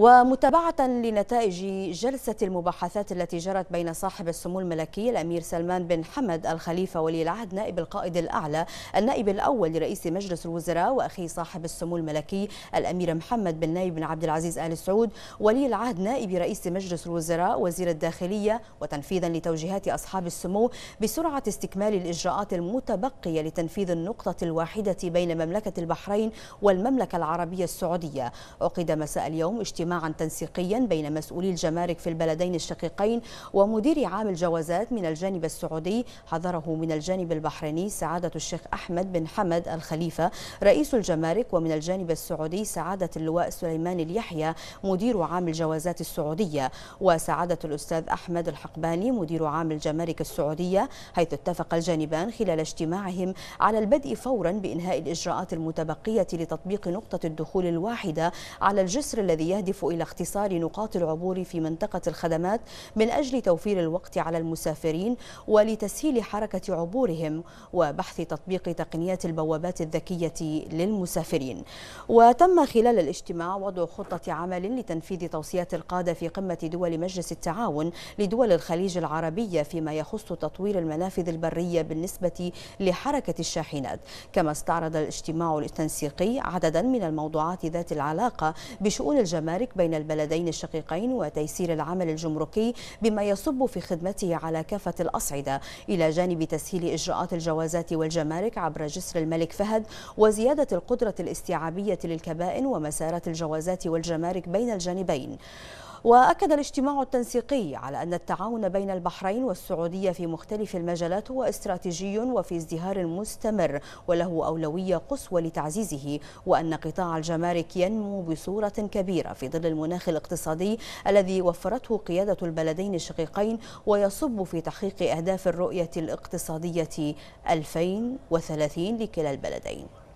ومتابعة لنتائج جلسة المباحثات التي جرت بين صاحب السمو الملكي الأمير سلمان بن حمد الخليفة ولي العهد نائب القائد الأعلى النائب الأول لرئيس مجلس الوزراء وأخي صاحب السمو الملكي الأمير محمد بن نايب بن عبد العزيز آل سعود ولي العهد نائب رئيس مجلس الوزراء وزير الداخلية وتنفيذا لتوجيهات أصحاب السمو بسرعة استكمال الإجراءات المتبقية لتنفيذ النقطة الواحدة بين مملكة البحرين والمملكة العربية السعودية عقد مساء اليوم اجتماع اجتماعا تنسيقيا بين مسؤولي الجمارك في البلدين الشقيقين ومدير عام الجوازات من الجانب السعودي حضره من الجانب البحريني سعادة الشيخ أحمد بن حمد الخليفة رئيس الجمارك ومن الجانب السعودي سعادة اللواء سليمان اليحيى مدير عام الجوازات السعودية وسعادة الأستاذ أحمد الحقباني مدير عام الجمارك السعودية حيث اتفق الجانبان خلال اجتماعهم على البدء فورا بإنهاء الإجراءات المتبقية لتطبيق نقطة الدخول الواحدة على الجسر الذي يهدف تهدف إلى اختصار نقاط العبور في منطقة الخدمات من أجل توفير الوقت على المسافرين ولتسهيل حركة عبورهم وبحث تطبيق تقنيات البوابات الذكية للمسافرين وتم خلال الاجتماع وضع خطة عمل لتنفيذ توصيات القادة في قمة دول مجلس التعاون لدول الخليج العربية فيما يخص تطوير المنافذ البرية بالنسبة لحركة الشاحنات كما استعرض الاجتماع التنسيقي عددا من الموضوعات ذات العلاقة بشؤون الجمال المشارك بين البلدين الشقيقين وتيسير العمل الجمركي بما يصب في خدمته على كافة الأصعدة إلى جانب تسهيل إجراءات الجوازات والجمارك عبر جسر الملك فهد وزيادة القدرة الاستيعابية للكبائن ومسارات الجوازات والجمارك بين الجانبين وأكد الاجتماع التنسيقي على أن التعاون بين البحرين والسعودية في مختلف المجالات هو استراتيجي وفي ازدهار مستمر وله أولوية قصوى لتعزيزه وأن قطاع الجمارك ينمو بصورة كبيرة في ظل المناخ الاقتصادي الذي وفرته قيادة البلدين الشقيقين ويصب في تحقيق أهداف الرؤية الاقتصادية 2030 لكلا البلدين